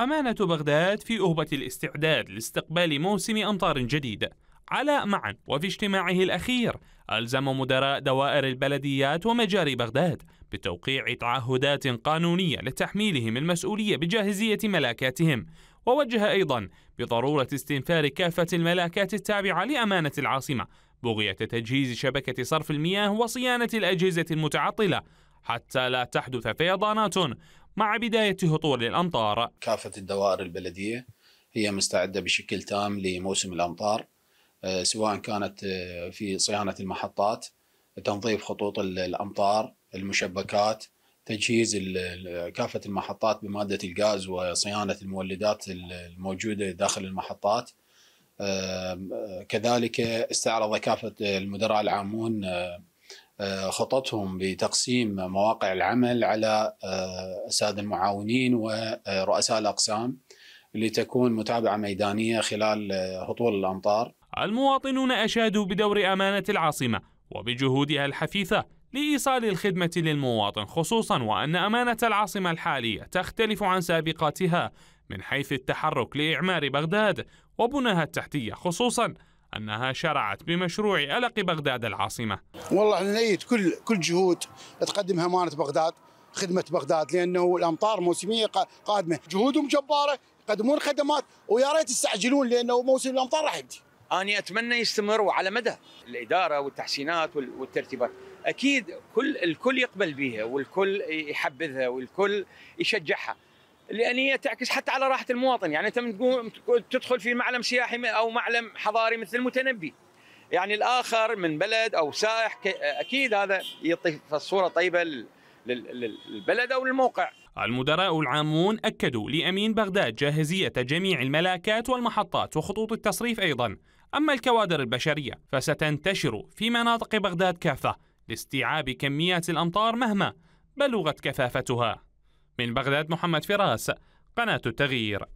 أمانة بغداد في أهبة الاستعداد لاستقبال موسم أمطار جديد على معا وفي اجتماعه الأخير ألزم مدراء دوائر البلديات ومجاري بغداد بتوقيع تعهدات قانونية لتحميلهم المسؤولية بجاهزية ملاكاتهم ووجه أيضا بضرورة استنفار كافة الملاكات التابعة لأمانة العاصمة بغية تجهيز شبكة صرف المياه وصيانة الأجهزة المتعطلة حتى لا تحدث فيضانات مع بداية هطول الأمطار كافة الدوائر البلدية هي مستعدة بشكل تام لموسم الأمطار آه، سواء كانت آه، في صيانة المحطات تنظيف خطوط الأمطار المشبكات تجهيز كافة المحطات بمادة الغاز وصيانة المولدات الموجودة داخل المحطات آه، كذلك استعرض كافة المدراء العامون آه، خططهم بتقسيم مواقع العمل على الساده آه، المعاونين ورؤساء الأقسام لتكون متابعة ميدانية خلال آه، هطول الأمطار المواطنون أشادوا بدور أمانة العاصمة وبجهودها الحثيثة لإيصال الخدمة للمواطن خصوصا وأن أمانة العاصمة الحالية تختلف عن سابقاتها من حيث التحرك لإعمار بغداد وبناها التحتية خصوصا أنها شرعت بمشروع ألق بغداد العاصمة والله نيت كل كل جهود تقدمها أمانة بغداد خدمة بغداد لأنه الأمطار موسمية قادمة جهودهم جبارة يقدمون خدمات ويا ريت يستعجلون لأنه موسم الأمطار راح يبدي أنا أتمنى يستمر وعلى مدى الإدارة والتحسينات والترتيبات أكيد كل الكل يقبل بها والكل يحبذها والكل يشجعها لان هي تعكس حتى على راحه المواطن يعني انت تقوم تدخل في معلم سياحي او معلم حضاري مثل المتنبي يعني الاخر من بلد او سائح اكيد هذا يعطي الصوره طيبه للبلد او للموقع المدراء العامون أكدوا لأمين بغداد جاهزية جميع الملاكات والمحطات وخطوط التصريف أيضا أما الكوادر البشرية فستنتشر في مناطق بغداد كافة لاستيعاب كميات الأمطار مهما بلغت كثافتها من بغداد محمد فراس قناة التغيير